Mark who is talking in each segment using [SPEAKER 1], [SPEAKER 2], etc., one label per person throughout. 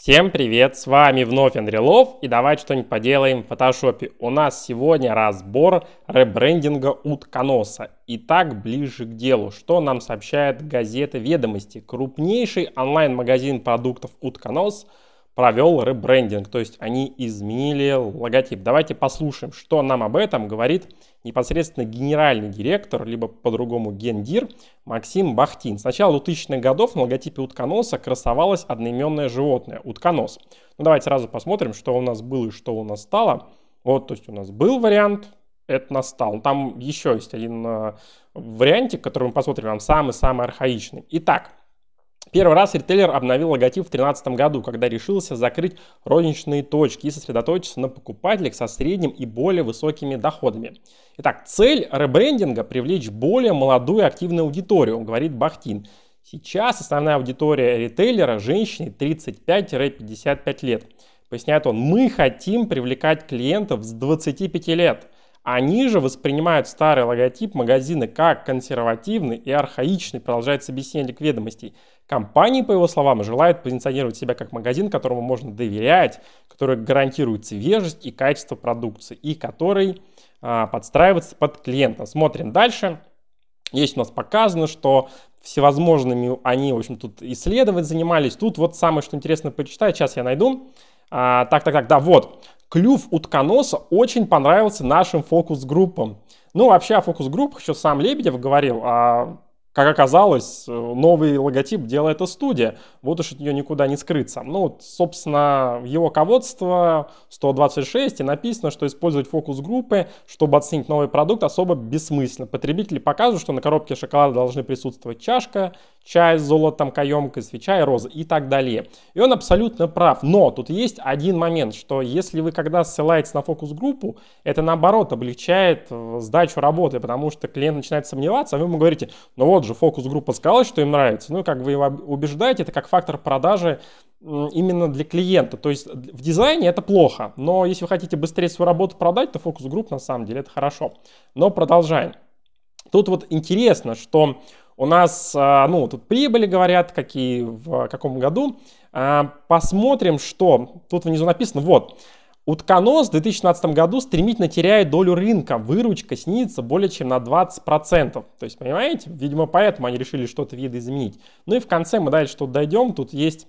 [SPEAKER 1] Всем привет, с вами вновь Андрей Лов, и давайте что-нибудь поделаем в фотошопе. У нас сегодня разбор ребрендинга утконоса. Итак, ближе к делу, что нам сообщает газета «Ведомости». Крупнейший онлайн-магазин продуктов «Утконос» провел ребрендинг, то есть они изменили логотип. Давайте послушаем, что нам об этом говорит непосредственно генеральный директор, либо по-другому гендир Максим Бахтин. С начала 2000-х годов на логотипе утконоса красовалось одноименное животное – утконос. Ну давайте сразу посмотрим, что у нас было и что у нас стало. Вот, то есть у нас был вариант, это настал. Там еще есть один э, вариантик, который мы посмотрим, он самый-самый архаичный. Итак, Первый раз ритейлер обновил логотип в 2013 году, когда решился закрыть розничные точки и сосредоточиться на покупателях со средним и более высокими доходами. Итак, цель ребрендинга – привлечь более молодую активную аудиторию, говорит Бахтин. Сейчас основная аудитория ритейлера – женщины 35-55 лет. Поясняет он, мы хотим привлекать клиентов с 25 лет – они же воспринимают старый логотип магазина как консервативный и архаичный, продолжает собеседник ведомостей. Компании, по его словам, желают позиционировать себя как магазин, которому можно доверять, который гарантирует свежесть и качество продукции, и который а, подстраивается под клиента. Смотрим дальше. Есть у нас показано, что всевозможными они, в общем, тут исследовать занимались. Тут вот самое, что интересно почитать, сейчас я найду. А, так, так, так, да, вот клюв утконоса очень понравился нашим фокус-группам. Ну, вообще о фокус-группах еще сам Лебедев говорил, а как оказалось, новый логотип делает эта студия. Вот уж от нее никуда не скрыться. Ну, вот, собственно, его руководство 126 и написано, что использовать фокус-группы, чтобы оценить новый продукт, особо бессмысленно. Потребители показывают, что на коробке шоколада должны присутствовать чашка, чай с золотом, каемка, свеча и роза и так далее. И он абсолютно прав. Но тут есть один момент, что если вы когда ссылаетесь на фокус-группу, это наоборот облегчает э, сдачу работы, потому что клиент начинает сомневаться, а вы ему говорите, ну вот же фокус-группа сказала, что им нравится, ну, как вы его убеждаете, это как фактор продажи именно для клиента. То есть в дизайне это плохо, но если вы хотите быстрее свою работу продать, то фокус-групп на самом деле это хорошо. Но продолжаем. Тут вот интересно, что у нас, а, ну, тут прибыли говорят, какие в каком году. А, посмотрим, что тут внизу написано. Вот, Утконос в 2017 году стремительно теряет долю рынка. Выручка снизится более чем на 20%. То есть, понимаете, видимо, поэтому они решили что-то виды изменить. Ну и в конце мы дальше что дойдем. Тут есть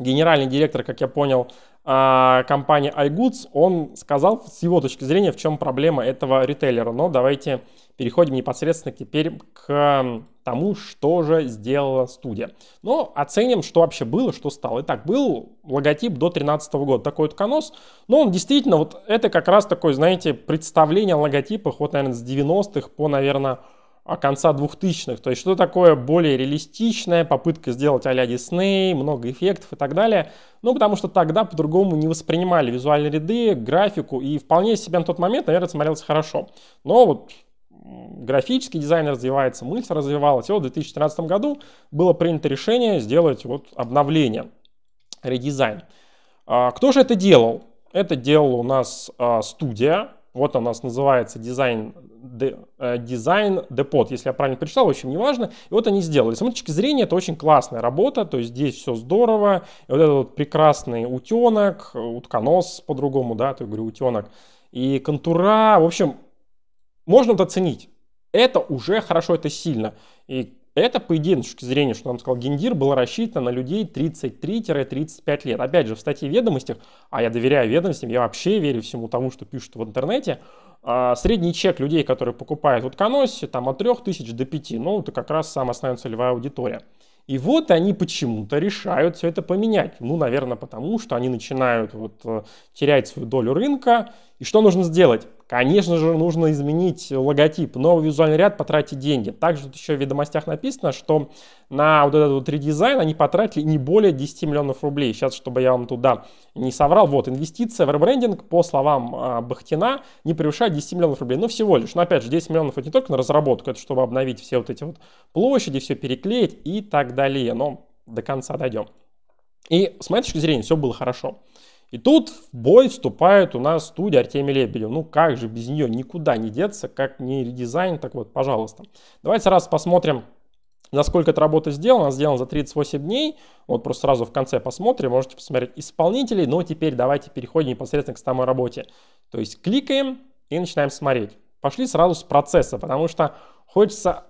[SPEAKER 1] генеральный директор, как я понял, а, компании iGoods, он сказал с его точки зрения, в чем проблема этого ритейлера. Но давайте переходим непосредственно теперь к тому, что же сделала студия. Но оценим, что вообще было, что стало. Итак, был логотип до 2013 года, такой утконос, но он действительно, вот это как раз такое, знаете, представление о логотипах, вот, наверное, с 90-х по, наверное, а конца 2000-х. То есть что такое более реалистичная попытка сделать а-ля Дисней, много эффектов и так далее. Ну, потому что тогда по-другому не воспринимали визуальные ряды, графику, и вполне себе на тот момент, наверное, смотрелось хорошо. Но вот графический дизайн развивается, мысль развивалась. И вот в 2013 году было принято решение сделать вот обновление, редизайн. А, кто же это делал? Это делала у нас а, студия, вот у нас называется дизайн, э, дизайн депот, если я правильно прочитал, в общем, неважно. И вот они сделали. С моей точки зрения, это очень классная работа, то есть здесь все здорово. И вот этот вот прекрасный утенок, утконос по-другому, да, то я говорю утенок, и контура, в общем, можно это оценить. Это уже хорошо, это сильно. И это, по идее, с точки зрения, что нам сказал Гендир, было рассчитано на людей 33-35 лет. Опять же, в статье «Ведомостях», а я доверяю ведомостям, я вообще верю всему тому, что пишут в интернете, а, средний чек людей, которые покупают вот утконосе, там от 3000 до 5, ну, это как раз самая основная целевая аудитория. И вот они почему-то решают все это поменять. Ну, наверное, потому что они начинают вот, э, терять свою долю рынка. И что нужно сделать? Конечно же, нужно изменить логотип, новый визуальный ряд, потратить деньги. Также тут еще в ведомостях написано, что на вот этот вот редизайн они потратили не более 10 миллионов рублей. Сейчас, чтобы я вам туда не соврал, вот инвестиция в ребрендинг, по словам а, Бахтина, не превышает 10 миллионов рублей. Ну всего лишь, но опять же, 10 миллионов это не только на разработку, это чтобы обновить все вот эти вот площади, все переклеить и так далее. Но до конца дойдем. И с моей точки зрения все было хорошо. И тут в бой вступает у нас студия Артемия Лебедева. Ну как же без нее никуда не деться, как не редизайн, так вот, пожалуйста. Давайте раз посмотрим, насколько эта работа сделана. сделана за 38 дней. Вот просто сразу в конце посмотрим, можете посмотреть исполнителей. Но ну, теперь давайте переходим непосредственно к самой работе. То есть кликаем и начинаем смотреть. Пошли сразу с процесса, потому что хочется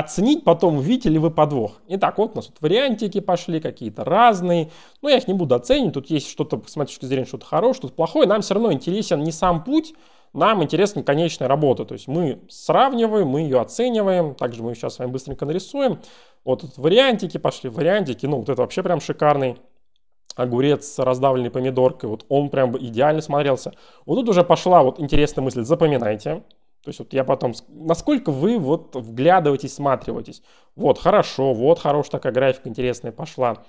[SPEAKER 1] оценить потом, видите ли вы подвох. Итак, вот у нас тут вариантики пошли какие-то разные. Но ну, я их не буду оценивать. Тут есть что-то, с моей точки зрения, что-то хорошее, что-то плохое. Нам все равно интересен не сам путь, нам интересна конечная работа. То есть мы сравниваем, мы ее оцениваем. Также мы сейчас с вами быстренько нарисуем. Вот тут вариантики пошли, вариантики. Ну, вот это вообще прям шикарный огурец с раздавленной помидоркой. Вот он прям идеально смотрелся. Вот тут уже пошла вот интересная мысль. Запоминайте. То есть вот я потом, насколько вы вот вглядываетесь, сматриваетесь. Вот, хорошо, вот хорошая такая графика интересная пошла.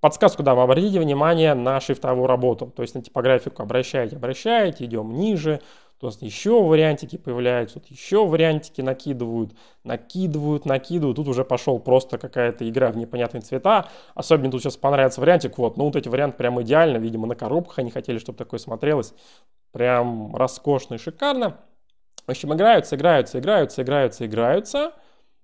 [SPEAKER 1] Подсказку дам, обратите внимание на шрифтовую работу. То есть на типографику обращаете, обращаете, идем ниже. То есть еще вариантики появляются, тут еще вариантики накидывают, накидывают, накидывают. Тут уже пошел просто какая-то игра в непонятные цвета. Особенно тут сейчас понравится вариантик. Вот, ну вот эти варианты прям идеально. Видимо, на коробках они хотели, чтобы такое смотрелось. Прям роскошно и шикарно. В общем, играются, играются, играются, играются, играются.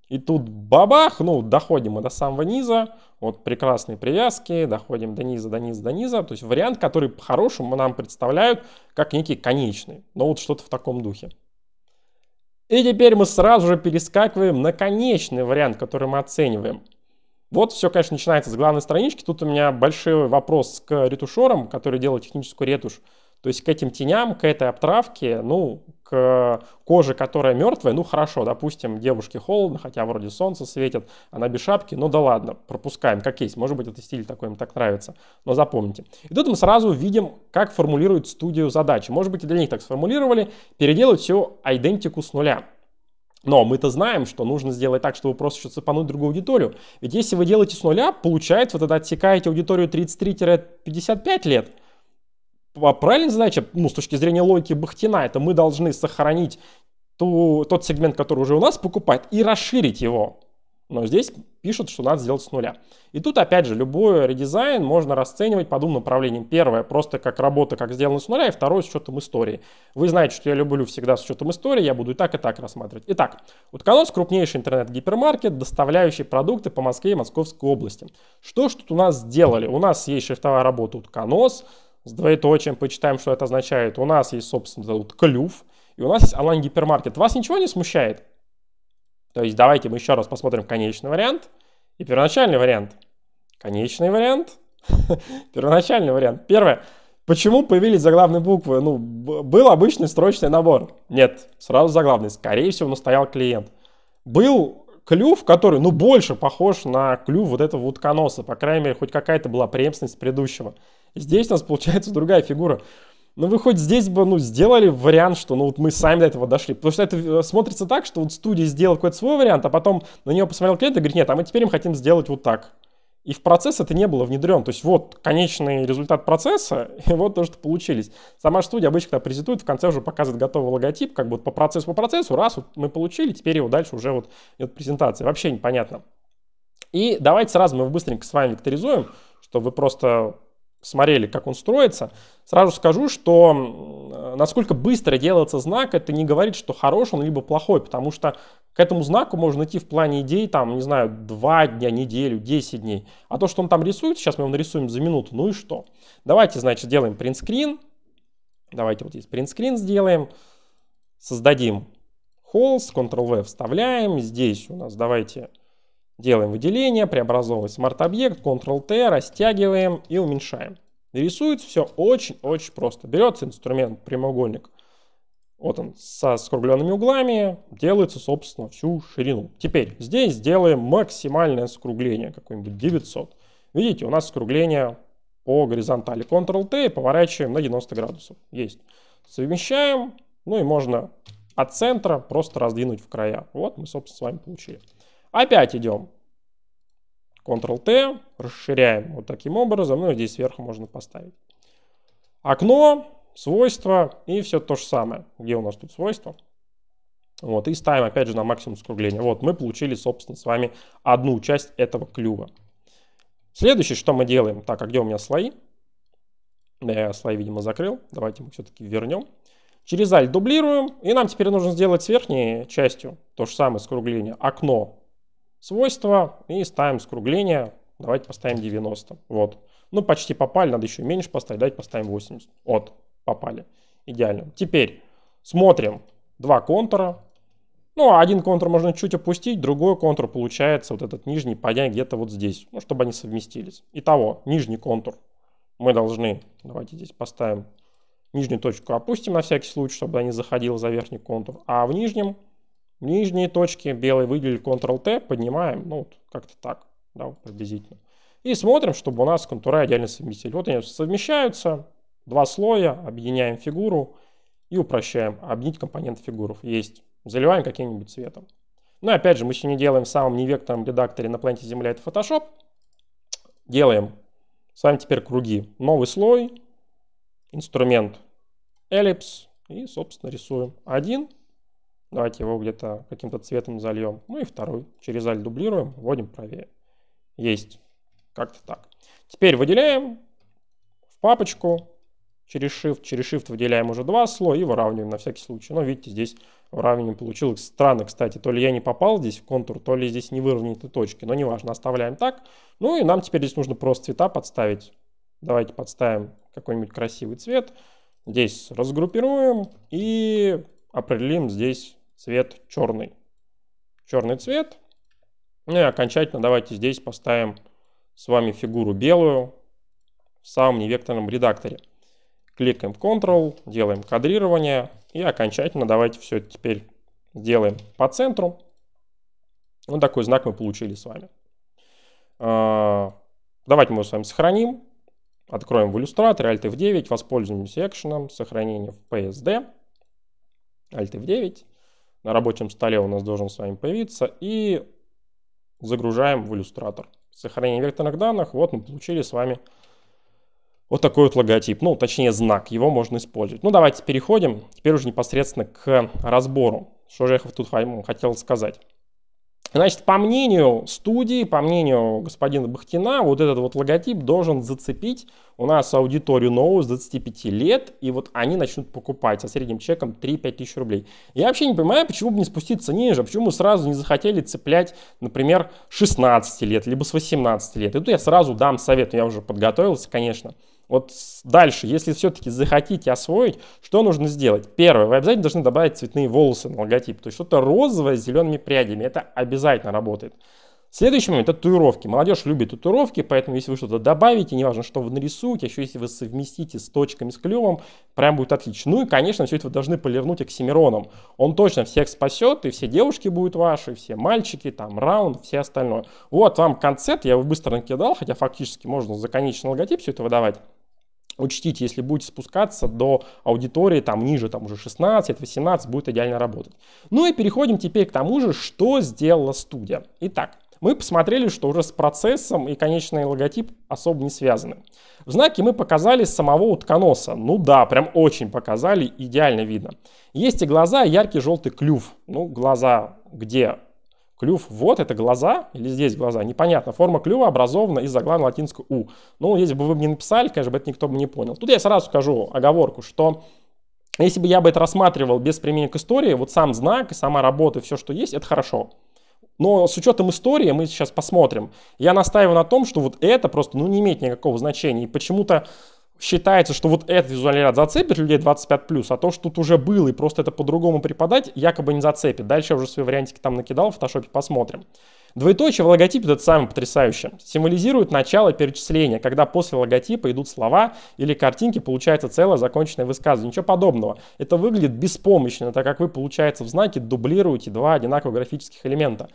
[SPEAKER 1] И тут бабах, ну, доходим мы до самого низа. Вот прекрасные привязки, доходим до низа, до низа, до низа. То есть вариант, который по-хорошему нам представляют как некий конечный. Но вот что-то в таком духе. И теперь мы сразу же перескакиваем на конечный вариант, который мы оцениваем. Вот все, конечно, начинается с главной странички. Тут у меня большой вопрос к ретушерам, которые делают техническую ретушь. То есть к этим теням, к этой обтравке, ну, к э, коже, которая мертвая, ну хорошо, допустим, девушке холодно, хотя вроде солнце светит, она без шапки, ну да ладно, пропускаем, как есть, может быть, это стиль такой им так нравится, но запомните. И тут мы сразу видим, как формулирует студию задачи. Может быть, и для них так сформулировали, переделать всю идентику с нуля. Но мы-то знаем, что нужно сделать так, чтобы просто еще цепануть другую аудиторию. Ведь если вы делаете с нуля, получается, вы тогда отсекаете аудиторию 33-55 лет – а правильная задача, ну, с точки зрения логики Бахтина, это мы должны сохранить ту, тот сегмент, который уже у нас покупает, и расширить его. Но здесь пишут, что надо сделать с нуля. И тут, опять же, любой редизайн можно расценивать по двум направлениям. Первое, просто как работа, как сделано с нуля, и второе, с учетом истории. Вы знаете, что я люблю всегда с учетом истории, я буду и так, и так рассматривать. Итак, Утконос – крупнейший интернет-гипермаркет, доставляющий продукты по Москве и Московской области. Что ж тут у нас сделали? У нас есть шрифтовая работа Утконос – с двоеточием, почитаем, что это означает. У нас есть, собственно, вот клюв, и у нас есть онлайн-гипермаркет. Вас ничего не смущает? То есть давайте мы еще раз посмотрим конечный вариант и первоначальный вариант. Конечный вариант, первоначальный вариант. Первое. Почему появились заглавные буквы? Ну, был обычный строчный набор. Нет, сразу заглавный. Скорее всего, настоял клиент. Был клюв, который, ну, больше похож на клюв вот этого утконоса. По крайней мере, хоть какая-то была преемственность предыдущего. Здесь у нас получается другая фигура. Но ну, вы хоть здесь бы, ну, сделали вариант, что, ну, вот мы сами до этого дошли. Потому что это э, смотрится так, что вот студия сделала какой-то свой вариант, а потом на него посмотрел клиент и говорит, нет, а мы теперь им хотим сделать вот так. И в процесс это не было внедрен. То есть вот конечный результат процесса, и вот то, что получились. Сама студия обычно, когда презентует, в конце уже показывает готовый логотип, как бы вот по процессу, по процессу, раз вот мы получили, теперь его дальше уже вот идет презентация. Вообще непонятно. И давайте сразу мы быстренько с вами векторизуем, чтобы вы просто смотрели, как он строится, сразу скажу, что э, насколько быстро делается знак, это не говорит, что хорош он либо плохой, потому что к этому знаку можно идти в плане идей, там, не знаю, 2 дня, неделю, 10 дней. А то, что он там рисует, сейчас мы его нарисуем за минуту, ну и что? Давайте, значит, делаем принтскрин. Давайте вот здесь принтскрин сделаем. Создадим холст, Ctrl-V вставляем. Здесь у нас давайте Делаем выделение, преобразовываем смарт-объект, Ctrl-T, растягиваем и уменьшаем. И рисуется все очень-очень просто. Берется инструмент прямоугольник, вот он, со скругленными углами, делается, собственно, всю ширину. Теперь здесь сделаем максимальное скругление, какое-нибудь 900. Видите, у нас скругление по горизонтали. Ctrl-T поворачиваем на 90 градусов. Есть. Совмещаем, ну и можно от центра просто раздвинуть в края. Вот мы, собственно, с вами получили. Опять идем. Ctrl-T, расширяем вот таким образом. Ну, здесь сверху можно поставить. Окно, свойства и все то же самое. Где у нас тут свойства? Вот, и ставим опять же на максимум скругления. Вот, мы получили, собственно, с вами одну часть этого клюва. Следующее, что мы делаем. Так, а где у меня слои? да Я слои, видимо, закрыл. Давайте мы все-таки вернем. Через Alt дублируем. И нам теперь нужно сделать с верхней частью то же самое скругление. Окно свойства и ставим скругление. Давайте поставим 90. Вот. Ну, почти попали, надо еще меньше поставить. Давайте поставим 80. Вот, попали. Идеально. Теперь смотрим два контура. Ну, один контур можно чуть опустить, другой контур получается вот этот нижний поднять где-то вот здесь, ну, чтобы они совместились. Итого, нижний контур мы должны, давайте здесь поставим, нижнюю точку опустим на всякий случай, чтобы они заходили за верхний контур, а в нижнем Нижние точки белые выделили Ctrl-T, поднимаем, ну, вот как-то так, да, вот приблизительно. И смотрим, чтобы у нас контура идеально совместились Вот они совмещаются, два слоя, объединяем фигуру и упрощаем. Объединить компонент фигур есть. Заливаем каким-нибудь цветом. Ну и опять же, мы сегодня делаем в самом невекторном редакторе на планете Земля, это Photoshop. Делаем с вами теперь круги. Новый слой, инструмент эллипс и, собственно, рисуем. Один, Давайте его где-то каким-то цветом зальем. Ну и второй. Через аль дублируем, вводим правее. Есть. Как-то так. Теперь выделяем в папочку через Shift. Через Shift выделяем уже два слоя и выравниваем на всякий случай. Но видите, здесь выравнивание получилось странно, кстати. То ли я не попал здесь в контур, то ли здесь не выровняты точки. Но неважно, оставляем так. Ну и нам теперь здесь нужно просто цвета подставить. Давайте подставим какой-нибудь красивый цвет. Здесь разгруппируем и определим здесь цвет черный. Черный цвет. Ну и окончательно давайте здесь поставим с вами фигуру белую в самом невекторном редакторе. Кликаем Ctrl, делаем кадрирование. И окончательно давайте все теперь сделаем по центру. Вот такой знак мы получили с вами. А, давайте мы его с вами сохраним. Откроем в иллюстратор, Alt F9, воспользуемся экшеном, сохранение в PSD, Alt F9 на рабочем столе у нас должен с вами появиться. И загружаем в иллюстратор. Сохранение векторных данных. Вот мы получили с вами вот такой вот логотип. Ну, точнее знак. Его можно использовать. Ну, давайте переходим. Теперь уже непосредственно к разбору. Что же я тут хотел сказать. Значит, по мнению студии, по мнению господина Бахтина, вот этот вот логотип должен зацепить у нас аудиторию новую с 25 лет, и вот они начнут покупать со средним чеком 3-5 тысяч рублей. Я вообще не понимаю, почему бы не спуститься ниже, почему мы сразу не захотели цеплять, например, 16 лет, либо с 18 лет. И тут я сразу дам совет, я уже подготовился, конечно. Вот дальше, если все-таки захотите освоить, что нужно сделать? Первое, вы обязательно должны добавить цветные волосы на логотип. То есть что-то розовое с зелеными прядями. Это обязательно работает. Следующий момент – это татуировки. Молодежь любит татуировки, поэтому если вы что-то добавите, неважно, что вы нарисуете, еще если вы совместите с точками, с клювом, прям будет отлично. Ну и, конечно, все это вы должны полирнуть оксимироном. Он точно всех спасет, и все девушки будут ваши, и все мальчики, там, раунд, все остальное. Вот вам концепт, я его быстро накидал, хотя фактически можно за конечный логотип все это выдавать. Учтите, если будете спускаться до аудитории там ниже, там уже 16-18, будет идеально работать. Ну и переходим теперь к тому же, что сделала студия. Итак, мы посмотрели, что уже с процессом и конечный логотип особо не связаны. В знаке мы показали самого утконоса. Ну да, прям очень показали, идеально видно. Есть и глаза, яркий желтый клюв. Ну, глаза где Клюв вот, это глаза, или здесь глаза, непонятно. Форма клюва образована из заглавной латинского «у». Ну, если бы вы мне написали, конечно, бы это никто бы не понял. Тут я сразу скажу оговорку, что если бы я бы это рассматривал без применения к истории, вот сам знак и сама работа, и все, что есть, это хорошо. Но с учетом истории мы сейчас посмотрим. Я настаиваю на том, что вот это просто ну, не имеет никакого значения. И почему-то считается, что вот этот визуальный ряд зацепит людей 25+, а то, что тут уже было, и просто это по-другому преподать, якобы не зацепит. Дальше я уже свои вариантики там накидал в фотошопе, посмотрим. Двоеточие в логотипе это самое потрясающее. Символизирует начало перечисления, когда после логотипа идут слова или картинки, получается целое законченное высказывание. Ничего подобного. Это выглядит беспомощно, так как вы, получается, в знаке дублируете два одинаковых графических элемента.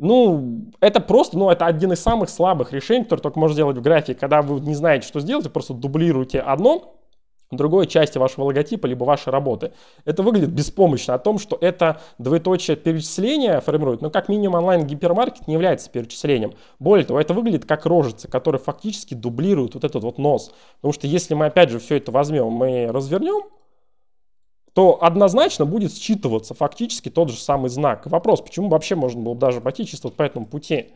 [SPEAKER 1] Ну, это просто, ну, это один из самых слабых решений, которые только можно сделать в графике, когда вы не знаете, что сделать, вы просто дублируете одно, другой части вашего логотипа, либо вашей работы. Это выглядит беспомощно о том, что это двоеточие перечисление формирует, но ну, как минимум онлайн-гипермаркет не является перечислением. Более того, это выглядит как рожица, которая фактически дублирует вот этот вот нос. Потому что если мы опять же все это возьмем, мы развернем, то однозначно будет считываться фактически тот же самый знак. Вопрос, почему вообще можно было даже пойти чисто по этому пути?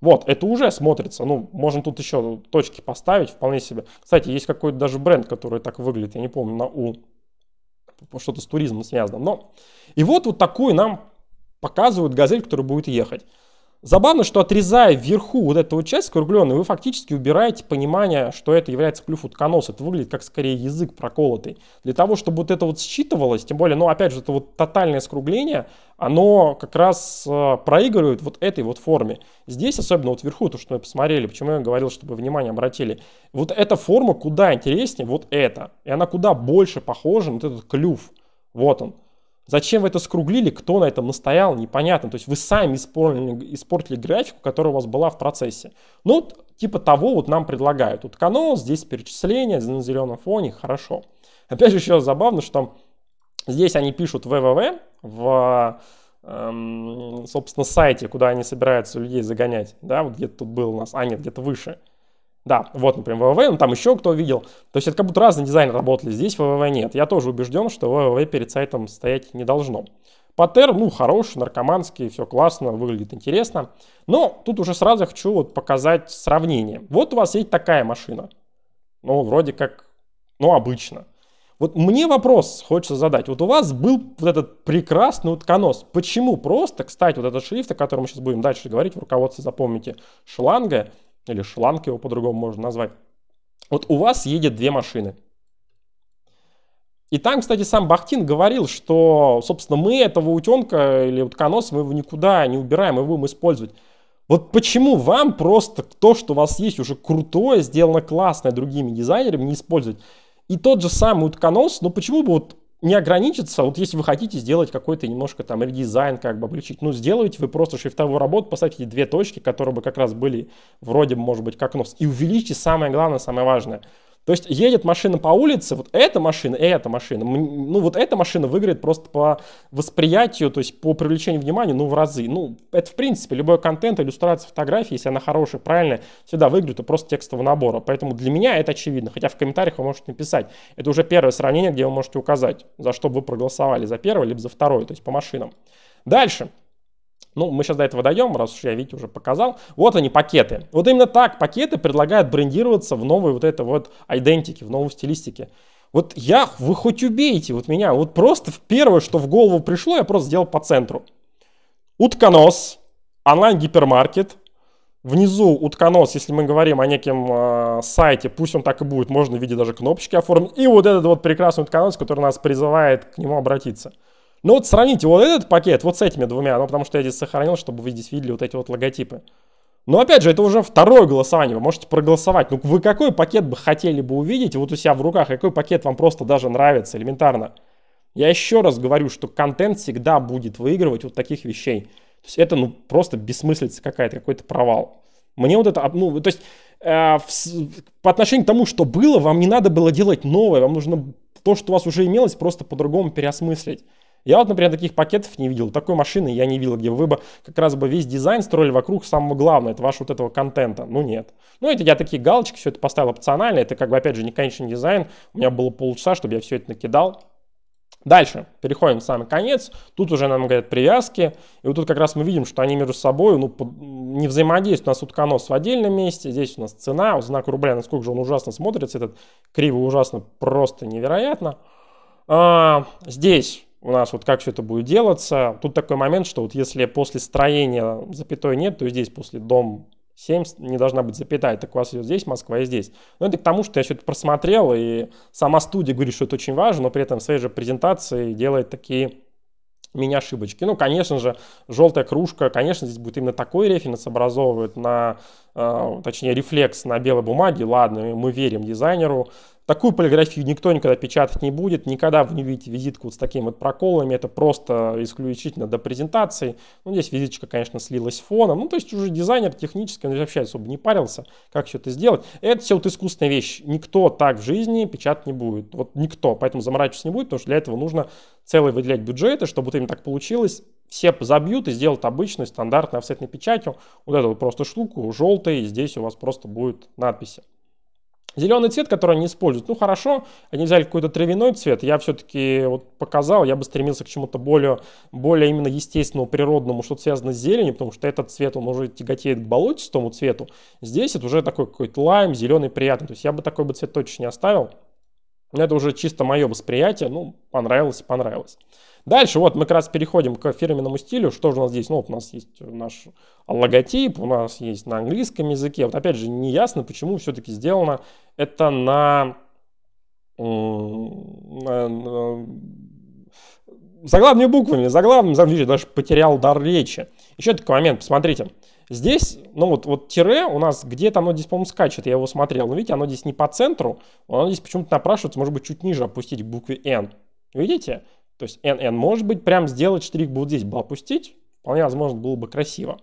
[SPEAKER 1] Вот, это уже смотрится. Ну, можно тут еще точки поставить вполне себе. Кстати, есть какой-то даже бренд, который так выглядит, я не помню, на У. Что-то с туризмом связано. Но... И вот вот такую нам показывают газель, которая будет ехать. Забавно, что отрезая вверху вот эту вот часть скругленную, вы фактически убираете понимание, что это является клюв утконоса. Это выглядит как скорее язык проколотый. Для того, чтобы вот это вот считывалось, тем более, ну опять же, это вот тотальное скругление, оно как раз э, проигрывает вот этой вот форме. Здесь, особенно вот вверху, то, что мы посмотрели, почему я говорил, чтобы внимание обратили. Вот эта форма куда интереснее вот эта. И она куда больше похожа на вот этот клюв. Вот он. Зачем вы это скруглили, кто на этом настоял, непонятно. То есть вы сами испортили, испортили графику, которая у вас была в процессе. Ну, типа того вот нам предлагают. Вот канал, здесь перечисление, на зеленом фоне, хорошо. Опять же, еще раз забавно, что там здесь они пишут www в эм, собственно, сайте, куда они собираются людей загонять, да, вот где-то тут был у нас, а нет, где-то выше. Да, вот, например, ВВВ, ну там еще кто видел. То есть это как будто разные дизайны работали, здесь ВВВ нет. Я тоже убежден, что ВВВ перед сайтом стоять не должно. Паттерн, ну, хороший, наркоманский, все классно, выглядит интересно. Но тут уже сразу хочу вот показать сравнение. Вот у вас есть такая машина. Ну, вроде как, ну, обычно. Вот мне вопрос хочется задать. Вот у вас был вот этот прекрасный утконос. Почему просто, кстати, вот этот шрифт, о котором мы сейчас будем дальше говорить, в руководстве запомните, шланга, или шланг его по-другому можно назвать. Вот у вас едет две машины. И там, кстати, сам Бахтин говорил, что, собственно, мы этого утенка или вот утконоса, мы его никуда не убираем, его будем использовать. Вот почему вам просто то, что у вас есть уже крутое, сделано классное другими дизайнерами, не использовать? И тот же самый утконос, но почему бы вот не ограничиться, вот если вы хотите сделать какой-то немножко там редизайн, как бы облегчить, ну, сделайте вы просто шрифтовую работу, поставьте две точки, которые бы как раз были вроде, может быть, как нос, и увеличьте самое главное, самое важное – то есть едет машина по улице, вот эта машина и эта машина, ну вот эта машина выиграет просто по восприятию, то есть по привлечению внимания, ну в разы. Ну это в принципе любой контент, иллюстрация, фотография, если она хорошая, правильная, всегда выиграет это просто текстового набора. Поэтому для меня это очевидно, хотя в комментариях вы можете написать. Это уже первое сравнение, где вы можете указать, за что вы проголосовали, за первое либо за второе, то есть по машинам. Дальше. Ну, мы сейчас до этого дойдем, раз уж я Вики уже показал. Вот они, пакеты. Вот именно так пакеты предлагают брендироваться в новой вот этой вот идентике, в новой стилистике. Вот я, вы хоть убейте вот меня, вот просто первое, что в голову пришло, я просто сделал по центру. Утконос, онлайн-гипермаркет, Внизу утконос, если мы говорим о неком э, сайте, пусть он так и будет, можно в виде даже кнопочки оформить. И вот этот вот прекрасный утконос, который нас призывает к нему обратиться. Ну вот сравните вот этот пакет вот с этими двумя, ну потому что я здесь сохранил, чтобы вы здесь видели вот эти вот логотипы. Но опять же, это уже второе голосование, вы можете проголосовать. Ну вы какой пакет бы хотели бы увидеть вот у себя в руках, какой пакет вам просто даже нравится элементарно. Я еще раз говорю, что контент всегда будет выигрывать вот таких вещей. То есть это ну просто бессмыслица какая-то, какой-то провал. Мне вот это, ну то есть э, в, по отношению к тому, что было, вам не надо было делать новое, вам нужно то, что у вас уже имелось, просто по-другому переосмыслить. Я вот, например, таких пакетов не видел, такой машины я не видел, где вы бы как раз бы весь дизайн строили вокруг самого главного, это вашего вот этого контента. Ну нет. Ну это я такие галочки, все это поставил опционально, это как бы опять же не конечный дизайн, у меня было полчаса, чтобы я все это накидал. Дальше, переходим в самый конец, тут уже нам говорят привязки, и вот тут как раз мы видим, что они между собой ну, не взаимодействуют, у нас утконос в отдельном месте, здесь у нас цена, у знак рубля, насколько же он ужасно смотрится, этот криво ужасно, просто невероятно. А, здесь у нас вот как все это будет делаться. Тут такой момент, что вот если после строения запятой нет, то здесь после дом 7 не должна быть запятая, так у вас идет здесь Москва и здесь. Но ну, это к тому, что я что-то просмотрел, и сама студия говорит, что это очень важно, но при этом в своей же презентации делает такие меня ошибочки Ну, конечно же, желтая кружка, конечно, здесь будет именно такой референс образовывает на, э, точнее, рефлекс на белой бумаге. Ладно, мы верим дизайнеру, Такую полиграфию никто никогда печатать не будет, никогда вы не увидите визитку вот с такими вот проколами, это просто исключительно до презентации. Ну, здесь визиточка, конечно, слилась с фоном, ну, то есть уже дизайнер технически, он вообще особо не парился, как все это сделать. Это все вот искусственная вещь, никто так в жизни печатать не будет, вот никто, поэтому заморачиваться не будет, потому что для этого нужно целый выделять бюджеты, чтобы вот именно так получилось, все забьют и сделают обычную стандартную офсетной печатью, вот эту вот просто штуку, желтой, и здесь у вас просто будет надпись. Зеленый цвет, который они используют, ну хорошо, они взяли какой-то травяной цвет, я все-таки вот показал, я бы стремился к чему-то более, более именно естественному, природному, что связано с зеленью, потому что этот цвет, он уже тяготеет к болотистому цвету, здесь это уже такой какой-то лайм, зеленый, приятный, то есть я бы такой бы цвет точно не оставил, но это уже чисто мое восприятие, ну понравилось, понравилось. Дальше вот мы как раз переходим к фирменному стилю. Что же у нас здесь? Ну, вот у нас есть наш логотип, у нас есть на английском языке. Вот опять же, не ясно, почему все-таки сделано это на, на, на заглавными буквами, заглавными, заглавными, даже потерял дар речи. Еще такой момент, посмотрите. Здесь, ну вот, вот тире у нас где-то оно здесь, по-моему, скачет, я его смотрел. Но ну, видите, оно здесь не по центру, оно здесь почему-то напрашивается, может быть, чуть ниже опустить к букве N. Видите? То есть NN может быть прям сделать штрих был здесь бы опустить, вполне возможно было бы красиво.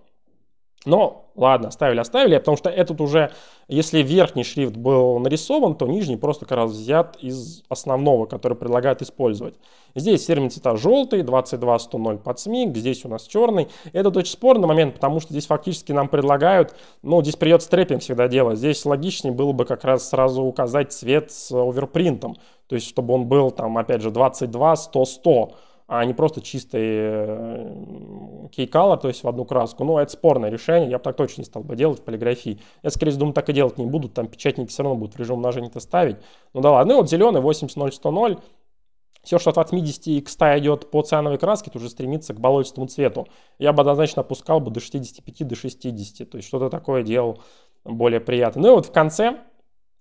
[SPEAKER 1] Но ладно, оставили, оставили, потому что этот уже, если верхний шрифт был нарисован, то нижний просто как раз взят из основного, который предлагают использовать. Здесь серыми цвета желтый, 22100 под СМИК, здесь у нас черный. Это очень спорный момент, потому что здесь фактически нам предлагают, ну, здесь придется трепинг всегда делать. Здесь логичнее было бы как раз сразу указать цвет с оверпринтом, то есть чтобы он был там, опять же, 22, 100, 100 а не просто чистый э, кей-колор, то есть в одну краску. Ну, это спорное решение, я бы так точно не стал бы делать в полиграфии. Я, скорее всего, думаю, так и делать не будут, там печатники все равно будут в режим умножения-то ставить. Ну да ладно, ну вот зеленый 80 100 все, что от 80 и к 100 идет по циановой краске, это уже стремится к болотистому цвету. Я бы однозначно опускал бы до 65, до 60, то есть что-то такое делал более приятное. Ну и вот в конце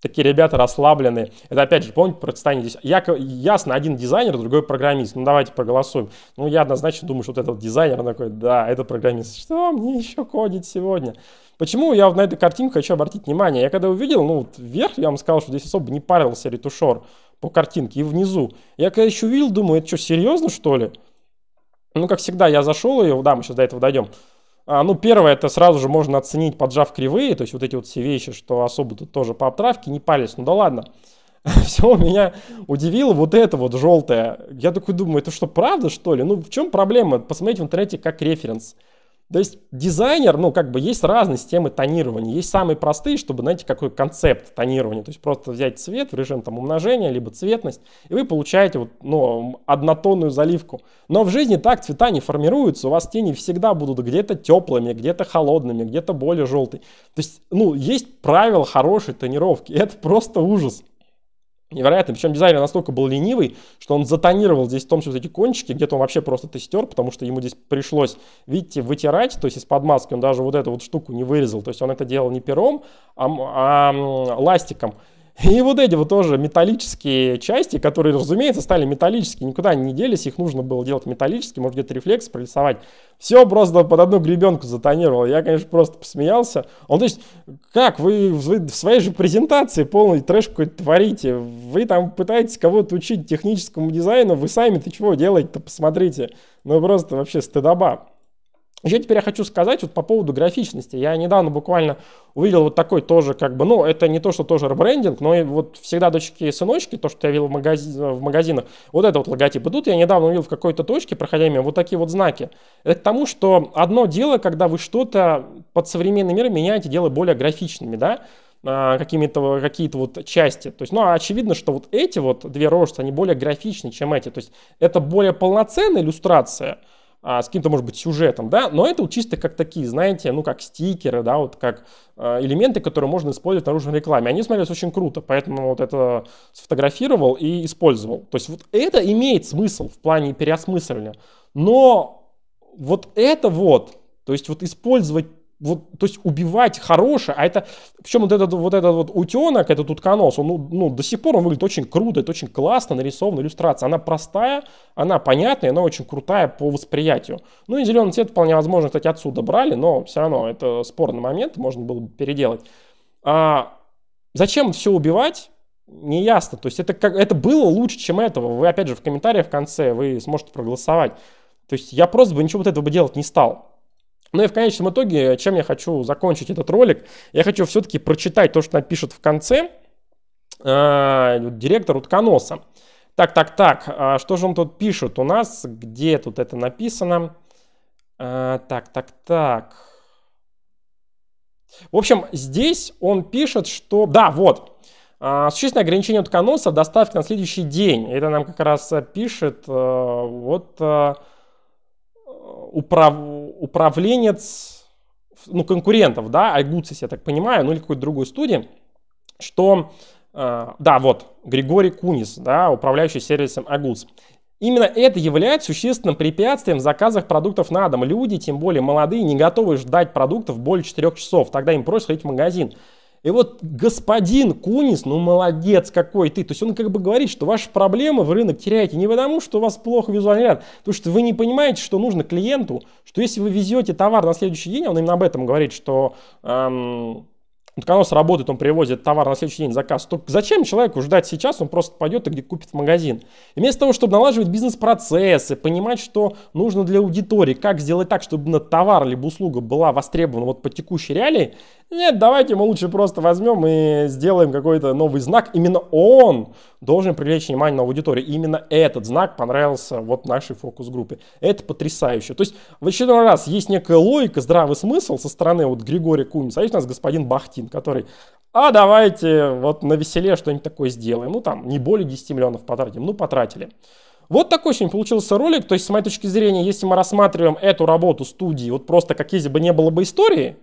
[SPEAKER 1] такие ребята расслабленные. Это опять же, помните, противостояние здесь. Я, ясно, один дизайнер, другой программист. Ну, давайте проголосуем. Ну, я однозначно думаю, что вот этот дизайнер такой, да, это программист. Что мне еще кодить сегодня? Почему я на эту картинку хочу обратить внимание? Я когда увидел, ну, вот вверх, я вам сказал, что здесь особо не парился ретушер по картинке, и внизу. Я когда еще увидел, думаю, это что, серьезно, что ли? Ну, как всегда, я зашел и, да, мы сейчас до этого дойдем. А, ну, первое, это сразу же можно оценить, поджав кривые, то есть вот эти вот все вещи, что особо тут тоже по обтравке не пались. ну да ладно. Все меня удивило вот это вот желтое. Я такой думаю, это что, правда что ли? Ну, в чем проблема? Посмотрите в интернете как референс. То есть дизайнер, ну, как бы есть разные системы тонирования. Есть самые простые, чтобы, знаете, какой концепт тонирования. То есть просто взять цвет в режим там умножения, либо цветность, и вы получаете вот, ну, однотонную заливку. Но в жизни так цвета не формируются. У вас тени всегда будут где-то теплыми, где-то холодными, где-то более желтые. То есть, ну, есть правила хорошей тонировки. Это просто ужас невероятно. Причем дизайнер настолько был ленивый, что он затонировал здесь в том, что вот эти кончики, где-то он вообще просто это стер, потому что ему здесь пришлось, видите, вытирать, то есть из-под маски он даже вот эту вот штуку не вырезал, то есть он это делал не пером, а, а ластиком. И вот эти вот тоже металлические части, которые, разумеется, стали металлические, никуда не делись, их нужно было делать металлические, может где-то рефлекс прорисовать. Все просто под одну гребенку затонировал. Я, конечно, просто посмеялся. Он, то есть, как, вы, в своей же презентации полный трэш какой-то творите, вы там пытаетесь кого-то учить техническому дизайну, вы сами-то чего делаете-то, посмотрите. Ну, просто вообще стыдоба. Еще теперь я хочу сказать вот по поводу графичности. Я недавно буквально увидел вот такой тоже, как бы, ну, это не то, что тоже ребрендинг, но и вот всегда дочки и сыночки, то, что я видел в, магази- в магазинах, вот это вот логотип. И тут я недавно увидел в какой-то точке, проходя мимо, вот такие вот знаки. Это к тому, что одно дело, когда вы что-то под современный мир меняете, дело более графичными, да, а, какими-то какие-то вот части. То есть, ну, а очевидно, что вот эти вот две рожицы, они более графичны, чем эти. То есть, это более полноценная иллюстрация, а, с каким-то, может быть, сюжетом, да, но это вот чисто как такие, знаете, ну, как стикеры, да, вот как э, элементы, которые можно использовать в наружной рекламе. Они смотрелись очень круто, поэтому вот это сфотографировал и использовал. То есть вот это имеет смысл в плане переосмысливания, но вот это вот, то есть вот использовать вот, то есть убивать хорошее, а это, причем вот этот вот, этот вот утенок, этот утконос, он, ну, ну, до сих пор он выглядит очень круто, это очень классно нарисована иллюстрация. Она простая, она понятная, она очень крутая по восприятию. Ну и зеленый цвет вполне возможно, кстати, отсюда брали, но все равно это спорный момент, можно было бы переделать. А зачем все убивать? Не ясно. То есть это, как, это было лучше, чем этого. Вы, опять же, в комментариях в конце вы сможете проголосовать. То есть я просто бы ничего вот этого бы делать не стал. Ну и в конечном итоге, чем я хочу закончить этот ролик, я хочу все-таки прочитать то, что напишет в конце а, директор утконоса. Так, так, так, а что же он тут пишет у нас? Где тут это написано? А, так, так, так. В общем, здесь он пишет, что... Да, вот. А, существенное ограничение утконоса доставки на следующий день. Это нам как раз пишет а, вот а, управ управленец, ну, конкурентов, да, Айгуцис, я так понимаю, ну, или какой-то другой студии, что, э, да, вот, Григорий Кунис, да, управляющий сервисом Агуц. Именно это является существенным препятствием в заказах продуктов на дом. Люди, тем более молодые, не готовы ждать продуктов более 4 часов. Тогда им просят ходить в магазин. И вот господин Кунис, ну молодец какой ты. То есть он как бы говорит, что ваши проблемы в рынок теряете не потому, что у вас плохо визуальный ряд, потому что вы не понимаете, что нужно клиенту, что если вы везете товар на следующий день, он именно об этом говорит, что эм, утконос работает, он привозит товар на следующий день заказ, то зачем человеку ждать сейчас, он просто пойдет и где купит в магазин. И вместо того, чтобы налаживать бизнес-процессы, понимать, что нужно для аудитории, как сделать так, чтобы товар либо услуга была востребована вот по текущей реалии, нет, давайте мы лучше просто возьмем и сделаем какой-то новый знак. Именно он должен привлечь внимание на аудиторию. Именно этот знак понравился вот нашей фокус-группе. Это потрясающе. То есть в очередной раз есть некая логика, здравый смысл со стороны вот Григория Кумица. А есть у нас господин Бахтин, который а давайте вот на веселе что-нибудь такое сделаем. Ну там не более 10 миллионов потратим. Ну потратили. Вот такой очень получился ролик. То есть, с моей точки зрения, если мы рассматриваем эту работу студии, вот просто как если бы не было бы истории,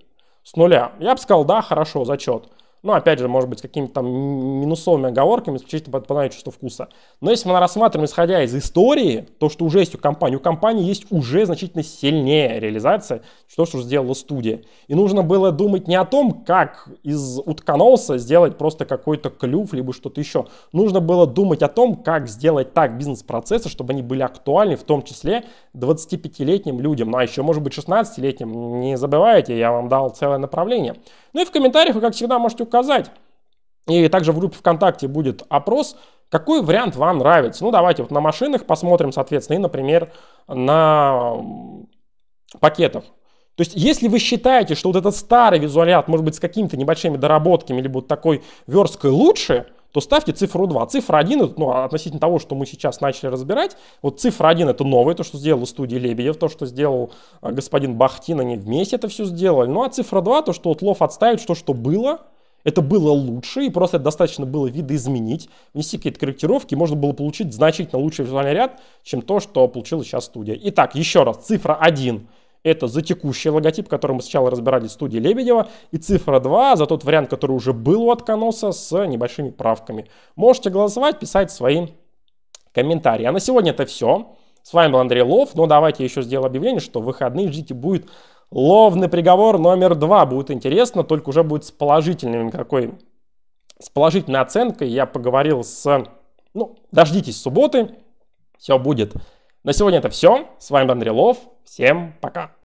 [SPEAKER 1] с нуля. Я бы сказал, да, хорошо, зачет. Ну, опять же, может быть, какими-то там минусовыми оговорками, исключительно по наличию чувства вкуса. Но если мы рассматриваем, исходя из истории, то, что уже есть у компании, у компании есть уже значительно сильнее реализация, что, что сделала студия. И нужно было думать не о том, как из утконоуса сделать просто какой-то клюв, либо что-то еще. Нужно было думать о том, как сделать так бизнес-процессы, чтобы они были актуальны, в том числе 25-летним людям, ну а еще, может быть, 16-летним. Не забывайте, я вам дал целое направление. Ну и в комментариях вы, как всегда, можете указать, указать. И также в группе ВКонтакте будет опрос, какой вариант вам нравится. Ну, давайте вот на машинах посмотрим, соответственно, и, например, на пакетах. То есть, если вы считаете, что вот этот старый визуалят, может быть, с какими-то небольшими доработками, либо вот такой версткой лучше, то ставьте цифру 2. Цифра 1, ну, относительно того, что мы сейчас начали разбирать, вот цифра 1 это новое, то, что сделала студия Лебедев, то, что сделал э, господин Бахтин, они вместе это все сделали. Ну, а цифра 2, то, что вот Лов отставит, то, что было – это было лучше, и просто это достаточно было видоизменить, внести какие-то корректировки, можно было получить значительно лучший визуальный ряд, чем то, что получила сейчас студия. Итак, еще раз, цифра 1 это за текущий логотип, который мы сначала разбирали в студии Лебедева, и цифра 2 за тот вариант, который уже был у Отконоса с небольшими правками. Можете голосовать, писать свои комментарии. А на сегодня это все. С вами был Андрей Лов, но ну, давайте еще сделаю объявление, что в выходные ждите будет Ловный приговор номер два будет интересно, только уже будет с положительным какой, с положительной оценкой. Я поговорил с, ну, дождитесь субботы, все будет. На сегодня это все. С вами Андрей Лов. Всем пока.